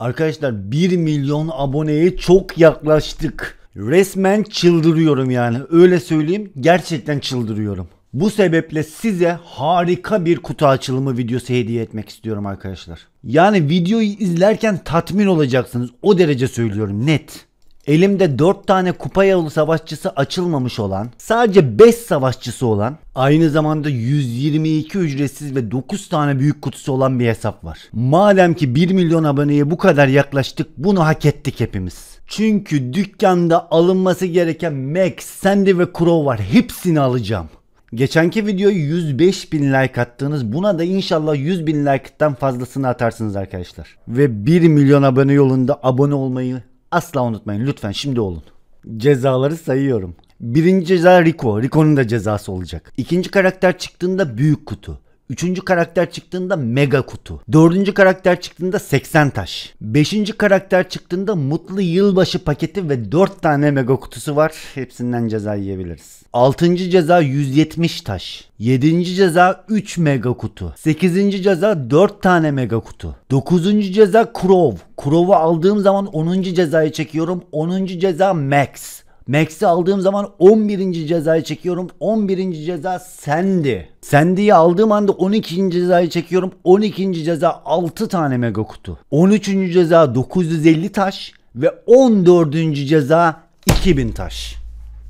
Arkadaşlar 1 milyon aboneye çok yaklaştık. Resmen çıldırıyorum yani. Öyle söyleyeyim gerçekten çıldırıyorum. Bu sebeple size harika bir kutu açılımı videosu hediye etmek istiyorum arkadaşlar. Yani videoyu izlerken tatmin olacaksınız. O derece söylüyorum net. Elimde 4 tane kupa yavulu savaşçısı açılmamış olan, sadece 5 savaşçısı olan, aynı zamanda 122 ücretsiz ve 9 tane büyük kutusu olan bir hesap var. Madem ki 1 milyon aboneye bu kadar yaklaştık bunu hak ettik hepimiz. Çünkü dükkanda alınması gereken Max, Sandy ve Crow var. Hepsini alacağım. Geçenki videoyu 105 bin like attığınız buna da inşallah 100 bin like'tan fazlasını atarsınız arkadaşlar. Ve 1 milyon abone yolunda abone olmayı Asla unutmayın lütfen şimdi olun. Cezaları sayıyorum. Birinci ceza Rico. Rico'nun da cezası olacak. İkinci karakter çıktığında büyük kutu. Üçüncü karakter çıktığında mega kutu. Dördüncü karakter çıktığında 80 taş. Beşinci karakter çıktığında mutlu yılbaşı paketi ve dört tane mega kutusu var. Hepsinden ceza yiyebiliriz. Altıncı ceza 170 taş. Yedinci ceza 3 mega kutu. Sekizinci ceza 4 tane mega kutu. Dokuzuncu ceza Krov. Krov'u aldığım zaman onuncu cezayı çekiyorum. Onuncu ceza Max. Max'i aldığım zaman 11. cezayı çekiyorum. 11. ceza sendi. Sandy'yi aldığım anda 12. cezayı çekiyorum. 12. ceza 6 tane mega kutu. 13. ceza 950 taş ve 14. ceza 2000 taş.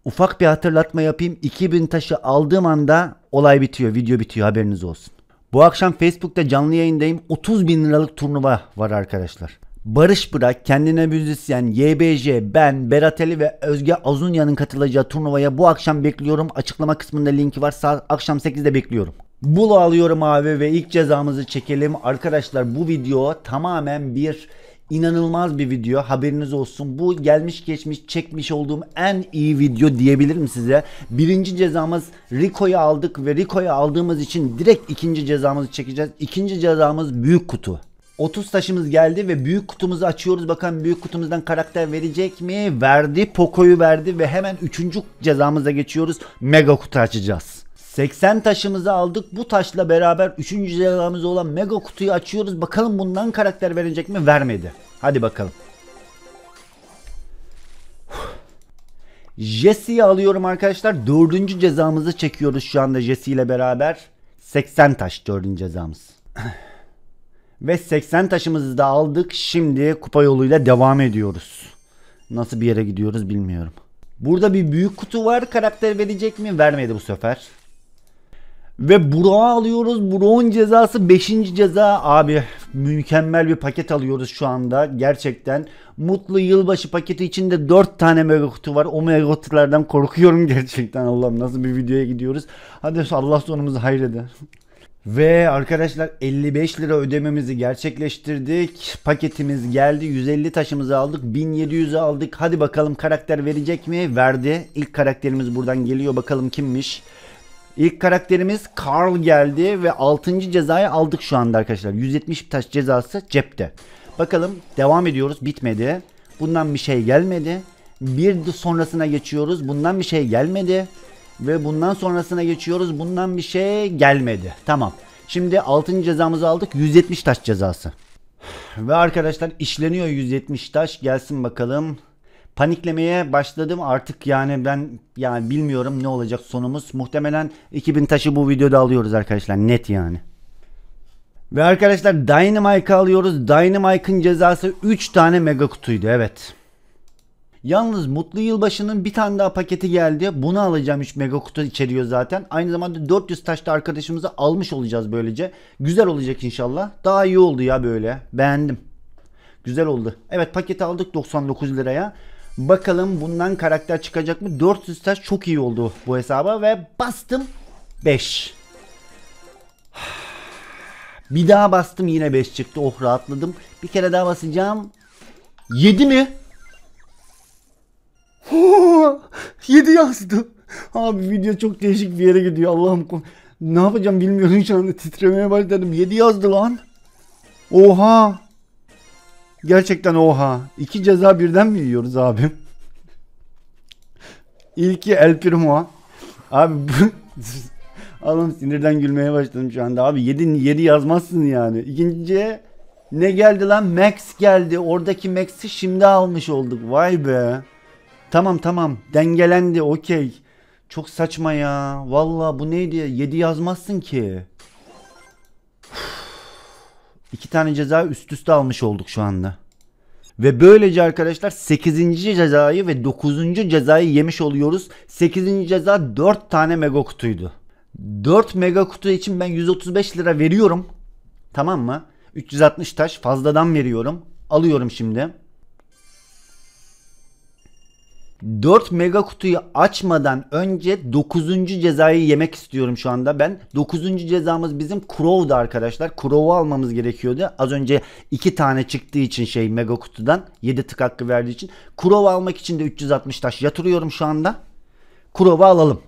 Ufak bir hatırlatma yapayım. 2000 taşı aldığım anda olay bitiyor. Video bitiyor haberiniz olsun. Bu akşam Facebook'ta canlı yayındayım. 30 bin liralık turnuva var arkadaşlar. Barış Bırak, Kendine Müzisyen, YBJ, ben, Berat Ali ve Özge Azunya'nın katılacağı turnuvaya bu akşam bekliyorum. Açıklama kısmında linki var. Saat akşam 8'de bekliyorum. Bulu alıyorum abi ve ilk cezamızı çekelim. Arkadaşlar bu video tamamen bir inanılmaz bir video haberiniz olsun. Bu gelmiş geçmiş çekmiş olduğum en iyi video diyebilirim size. Birinci cezamız Rico'yu aldık ve Rico'yu aldığımız için direkt ikinci cezamızı çekeceğiz. İkinci cezamız büyük kutu. 30 taşımız geldi ve büyük kutumuzu açıyoruz. Bakalım büyük kutumuzdan karakter verecek mi? Verdi. Poco'yu verdi ve hemen 3. cezamıza geçiyoruz. Mega kutu açacağız. 80 taşımızı aldık. Bu taşla beraber 3. cezamız olan mega kutuyu açıyoruz. Bakalım bundan karakter verecek mi? Vermedi. Hadi bakalım. Jesse'yi alıyorum arkadaşlar. Dördüncü cezamızı çekiyoruz şu anda Jesse ile beraber. 80 taş dördüncü cezamız. Ve 80 taşımızı da aldık. Şimdi kupa yoluyla devam ediyoruz. Nasıl bir yere gidiyoruz bilmiyorum. Burada bir büyük kutu var. Karakter verecek mi? Vermedi bu sefer. Ve Burak'ı alıyoruz. Burak'ın cezası 5. ceza. Abi mükemmel bir paket alıyoruz şu anda. Gerçekten. Mutlu yılbaşı paketi içinde 4 tane mega kutu var. O mega kutulardan korkuyorum gerçekten. Allah'ım nasıl bir videoya gidiyoruz. Hadi Allah sonumuzu hayreder. Ve arkadaşlar 55 lira ödememizi gerçekleştirdik. Paketimiz geldi. 150 taşımızı aldık. 1700'ü aldık. Hadi bakalım karakter verecek mi? Verdi. İlk karakterimiz buradan geliyor. Bakalım kimmiş? İlk karakterimiz Carl geldi ve 6. cezayı aldık şu anda arkadaşlar. 170 taş cezası cepte. Bakalım devam ediyoruz. Bitmedi. Bundan bir şey gelmedi. Bir sonrasına geçiyoruz. Bundan bir şey gelmedi. Ve bundan sonrasına geçiyoruz. Bundan bir şey gelmedi. Tamam. Şimdi 6. cezamızı aldık. 170 taş cezası. Ve arkadaşlar işleniyor 170 taş. Gelsin bakalım. Paniklemeye başladım artık yani ben yani bilmiyorum ne olacak sonumuz. Muhtemelen 2000 taşı bu videoda alıyoruz arkadaşlar net yani. Ve arkadaşlar Dynamike alıyoruz. Dynamike'ın cezası 3 tane mega kutuydu evet. Yalnız Mutlu Yılbaşı'nın bir tane daha paketi geldi. Bunu alacağım 3 mega kutu içeriyor zaten. Aynı zamanda 400 taş da arkadaşımıza almış olacağız böylece. Güzel olacak inşallah. Daha iyi oldu ya böyle. Beğendim. Güzel oldu. Evet paketi aldık 99 liraya. Bakalım bundan karakter çıkacak mı? 400 taş çok iyi oldu bu hesaba ve bastım 5. Bir daha bastım yine 5 çıktı. Oh rahatladım. Bir kere daha basacağım. 7 mi? 7 yazdı. Abi video çok değişik bir yere gidiyor Allah'ım. Ne yapacağım bilmiyorum şu anda titremeye başladım. 7 yazdı lan. Oha. Gerçekten oha. İki ceza birden mi yiyoruz abim? İlki El Primo. Abi bu... Allah'ım sinirden gülmeye başladım şu anda. Abi 7 7 yazmazsın yani. İkinciye ne geldi lan? Max geldi. Oradaki Max'i şimdi almış olduk. Vay be. Tamam tamam dengelendi okey. Çok saçma ya. Valla bu neydi? 7 yazmazsın ki. İki tane ceza üst üste almış olduk şu anda. Ve böylece arkadaşlar 8. cezayı ve 9. cezayı yemiş oluyoruz. 8. ceza 4 tane mega kutuydu. 4 mega kutu için ben 135 lira veriyorum. Tamam mı? 360 taş fazladan veriyorum. Alıyorum şimdi. 4 mega kutuyu açmadan önce 9. cezayı yemek istiyorum şu anda ben. 9. cezamız bizim Crow'du arkadaşlar. Crow'u almamız gerekiyordu. Az önce 2 tane çıktığı için şey mega kutudan 7 tık hakkı verdiği için. Crow almak için de 360 taş yatırıyorum şu anda. Crow'u alalım.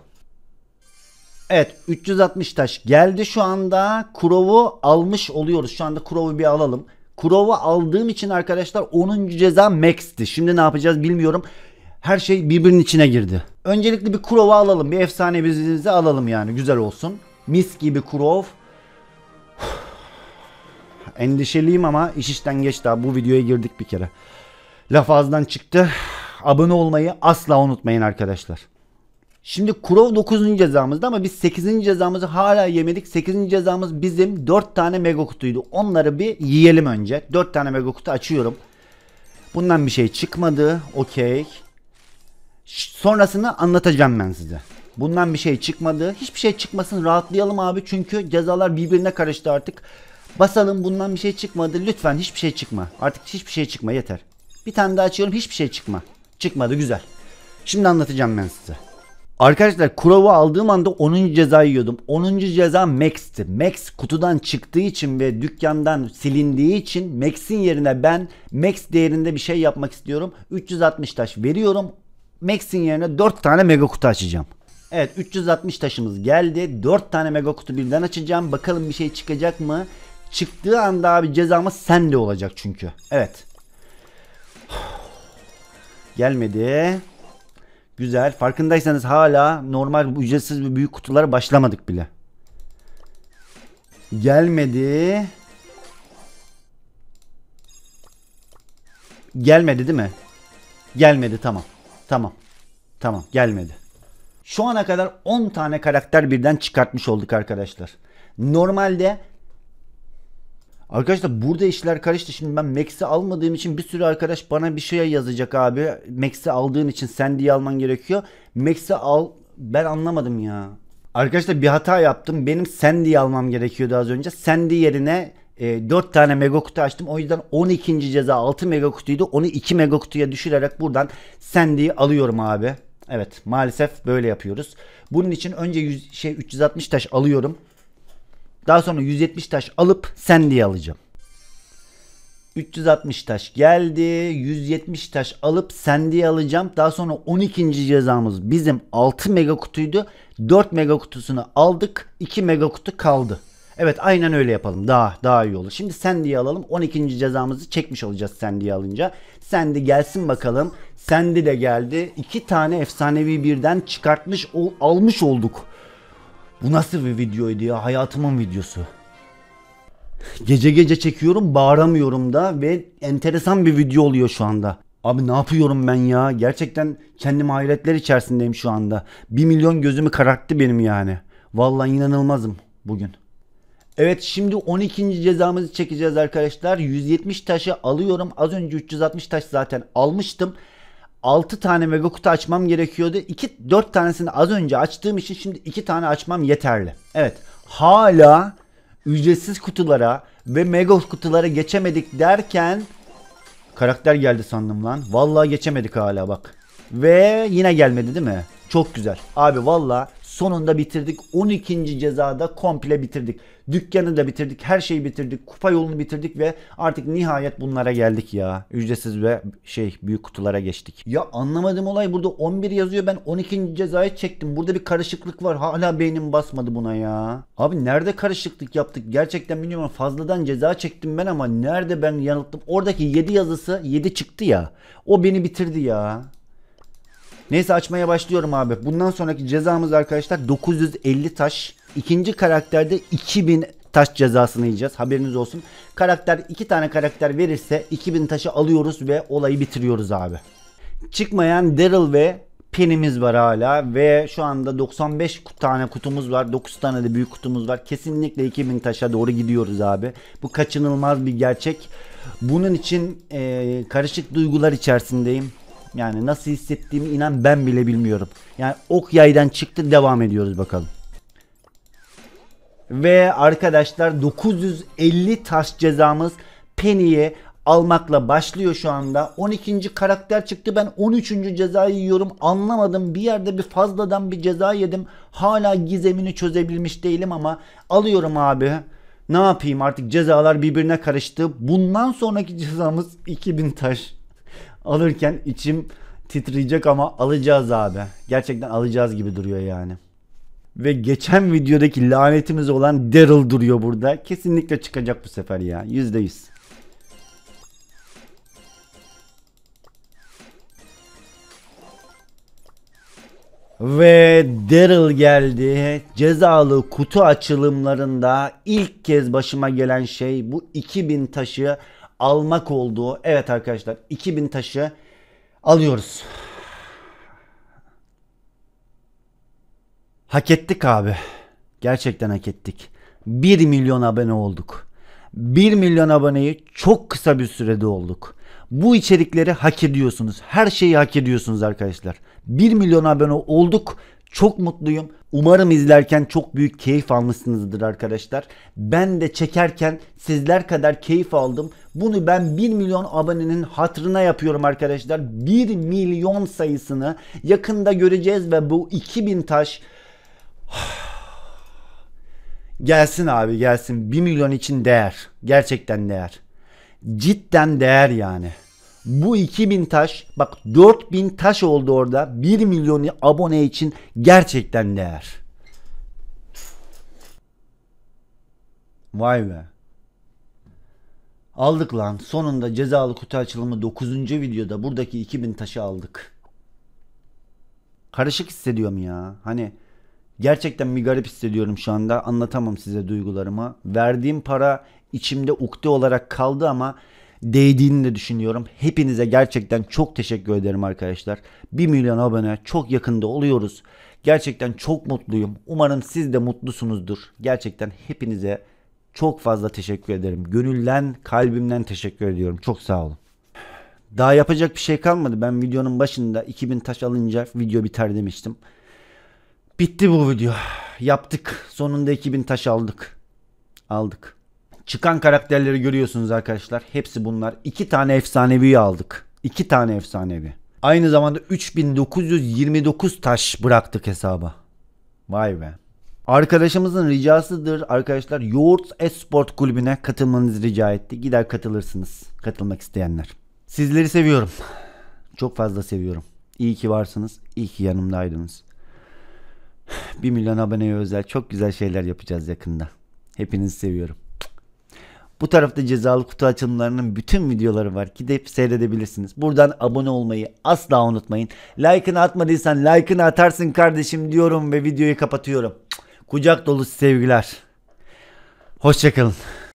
Evet 360 taş geldi şu anda. Crow'u almış oluyoruz. Şu anda Crow'u bir alalım. Crow'u aldığım için arkadaşlar 10. ceza max'ti. Şimdi ne yapacağız bilmiyorum her şey birbirinin içine girdi. Öncelikle bir Kurova alalım. Bir efsane bizimizi alalım yani. Güzel olsun. Mis gibi Kurov. Endişeliyim ama iş işten geç daha. Bu videoya girdik bir kere. Laf ağızdan çıktı. Abone olmayı asla unutmayın arkadaşlar. Şimdi Kurov 9. cezamızda ama biz 8. cezamızı hala yemedik. 8. cezamız bizim 4 tane mega kutuydu. Onları bir yiyelim önce. 4 tane mega kutu açıyorum. Bundan bir şey çıkmadı. Okey. Sonrasını anlatacağım ben size. Bundan bir şey çıkmadı. Hiçbir şey çıkmasın rahatlayalım abi. Çünkü cezalar birbirine karıştı artık. Basalım bundan bir şey çıkmadı. Lütfen hiçbir şey çıkma. Artık hiçbir şey çıkma yeter. Bir tane daha açıyorum hiçbir şey çıkma. Çıkmadı güzel. Şimdi anlatacağım ben size. Arkadaşlar Kurov'u aldığım anda 10. ceza yiyordum. 10. ceza Max'ti. Max kutudan çıktığı için ve dükkandan silindiği için Max'in yerine ben Max değerinde bir şey yapmak istiyorum. 360 taş veriyorum. Max'in yerine 4 tane mega kutu açacağım. Evet 360 taşımız geldi. 4 tane mega kutu birden açacağım. Bakalım bir şey çıkacak mı? Çıktığı anda abi cezamız sende olacak çünkü. Evet. Gelmedi. Güzel. Farkındaysanız hala normal ücretsiz ve büyük kutulara başlamadık bile. Gelmedi. Gelmedi değil mi? Gelmedi tamam. Tamam. Tamam gelmedi. Şu ana kadar 10 tane karakter birden çıkartmış olduk arkadaşlar. Normalde Arkadaşlar burada işler karıştı. Şimdi ben Max'i almadığım için bir sürü arkadaş bana bir şey yazacak abi. Max'i aldığın için sen diye alman gerekiyor. Max'i al. Ben anlamadım ya. Arkadaşlar bir hata yaptım. Benim sen diye almam gerekiyordu az önce. Sandy yerine e, 4 tane mega kutu açtım. O yüzden 12. ceza 6 mega kutuydu. Onu 2 mega kutuya düşürerek buradan sendiği alıyorum abi. Evet maalesef böyle yapıyoruz. Bunun için önce 100, şey 360 taş alıyorum. Daha sonra 170 taş alıp sendiği alacağım. 360 taş geldi. 170 taş alıp sendiği alacağım. Daha sonra 12. cezamız bizim 6 mega kutuydu. 4 mega kutusunu aldık. 2 mega kutu kaldı. Evet aynen öyle yapalım. Daha daha iyi olur. Şimdi sen Sandy'yi alalım. 12. cezamızı çekmiş olacağız sen Sandy'yi alınca. Sandy gelsin bakalım. Sandy de geldi. İki tane efsanevi birden çıkartmış ol, almış olduk. Bu nasıl bir videoydu ya? Hayatımın videosu. Gece gece çekiyorum bağıramıyorum da ve enteresan bir video oluyor şu anda. Abi ne yapıyorum ben ya? Gerçekten kendim hayretler içerisindeyim şu anda. Bir milyon gözümü kararttı benim yani. Vallahi inanılmazım bugün. Evet şimdi 12. cezamızı çekeceğiz arkadaşlar. 170 taşı alıyorum. Az önce 360 taş zaten almıştım. 6 tane mega kutu açmam gerekiyordu. 2 4 tanesini az önce açtığım için şimdi 2 tane açmam yeterli. Evet. Hala ücretsiz kutulara ve mega kutulara geçemedik derken karakter geldi sandım lan. Vallahi geçemedik hala bak. Ve yine gelmedi değil mi? Çok güzel. Abi valla Sonunda bitirdik. 12. cezada komple bitirdik. Dükkanı da bitirdik. Her şeyi bitirdik. Kupa yolunu bitirdik ve artık nihayet bunlara geldik ya. Ücretsiz ve şey büyük kutulara geçtik. Ya anlamadığım olay burada 11 yazıyor. Ben 12. cezayı çektim. Burada bir karışıklık var. Hala beynim basmadı buna ya. Abi nerede karışıklık yaptık? Gerçekten bilmiyorum. Fazladan ceza çektim ben ama nerede ben yanılttım? Oradaki 7 yazısı 7 çıktı ya. O beni bitirdi ya. Neyse açmaya başlıyorum abi. Bundan sonraki cezamız arkadaşlar 950 taş. İkinci karakterde 2000 taş cezasını yiyeceğiz. Haberiniz olsun. Karakter iki tane karakter verirse 2000 taşı alıyoruz ve olayı bitiriyoruz abi. Çıkmayan Daryl ve penimiz var hala ve şu anda 95 tane kutumuz var. 9 tane de büyük kutumuz var. Kesinlikle 2000 taşa doğru gidiyoruz abi. Bu kaçınılmaz bir gerçek. Bunun için e, karışık duygular içerisindeyim. Yani nasıl hissettiğimi inan ben bile bilmiyorum. Yani ok yaydan çıktı devam ediyoruz bakalım. Ve arkadaşlar 950 taş cezamız Penny'e almakla başlıyor şu anda. 12. karakter çıktı. Ben 13. cezayı yiyorum. Anlamadım. Bir yerde bir fazladan bir ceza yedim. Hala gizemini çözebilmiş değilim ama alıyorum abi. Ne yapayım artık cezalar birbirine karıştı. Bundan sonraki cezamız 2000 taş alırken içim titreyecek ama alacağız abi. Gerçekten alacağız gibi duruyor yani. Ve geçen videodaki lanetimiz olan Daryl duruyor burada. Kesinlikle çıkacak bu sefer ya. Yüzde yüz. Ve Daryl geldi. Cezalı kutu açılımlarında ilk kez başıma gelen şey bu 2000 taşı almak olduğu evet arkadaşlar 2000 taşı alıyoruz. Hak ettik abi. Gerçekten hak ettik. 1 milyon abone olduk. 1 milyon aboneyi çok kısa bir sürede olduk. Bu içerikleri hak ediyorsunuz. Her şeyi hak ediyorsunuz arkadaşlar. 1 milyon abone olduk çok mutluyum. Umarım izlerken çok büyük keyif almışsınızdır arkadaşlar. Ben de çekerken sizler kadar keyif aldım. Bunu ben 1 milyon abonenin hatırına yapıyorum arkadaşlar. 1 milyon sayısını yakında göreceğiz ve bu 2000 taş gelsin abi gelsin. 1 milyon için değer. Gerçekten değer. Cidden değer yani. Bu 2000 taş bak 4000 taş oldu orada 1 milyon abone için gerçekten değer. Vay be. Aldık lan. Sonunda cezalı kutu açılımı 9. videoda buradaki 2000 taşı aldık. Karışık hissediyorum ya. Hani gerçekten bir garip hissediyorum şu anda. Anlatamam size duygularımı. Verdiğim para içimde ukde olarak kaldı ama değdiğini de düşünüyorum. Hepinize gerçekten çok teşekkür ederim arkadaşlar. 1 milyon abone çok yakında oluyoruz. Gerçekten çok mutluyum. Umarım siz de mutlusunuzdur. Gerçekten hepinize çok fazla teşekkür ederim. Gönülden, kalbimden teşekkür ediyorum. Çok sağ olun. Daha yapacak bir şey kalmadı. Ben videonun başında 2000 taş alınca video biter demiştim. Bitti bu video. Yaptık. Sonunda 2000 taş aldık. Aldık. Çıkan karakterleri görüyorsunuz arkadaşlar. Hepsi bunlar. İki tane efsanevi aldık. İki tane efsanevi. Aynı zamanda 3929 taş bıraktık hesaba. Vay be. Arkadaşımızın ricasıdır arkadaşlar. Yoğurt Esport Kulübü'ne katılmanızı rica etti. Gider katılırsınız. Katılmak isteyenler. Sizleri seviyorum. Çok fazla seviyorum. İyi ki varsınız. İyi ki yanımdaydınız. 1 milyon aboneye özel çok güzel şeyler yapacağız yakında. Hepinizi seviyorum. Bu tarafta cezalı kutu açılımlarının bütün videoları var. Gidip seyredebilirsiniz. Buradan abone olmayı asla unutmayın. Like'ını atmadıysan like'ını atarsın kardeşim diyorum ve videoyu kapatıyorum. Kucak dolu sevgiler. Hoşçakalın.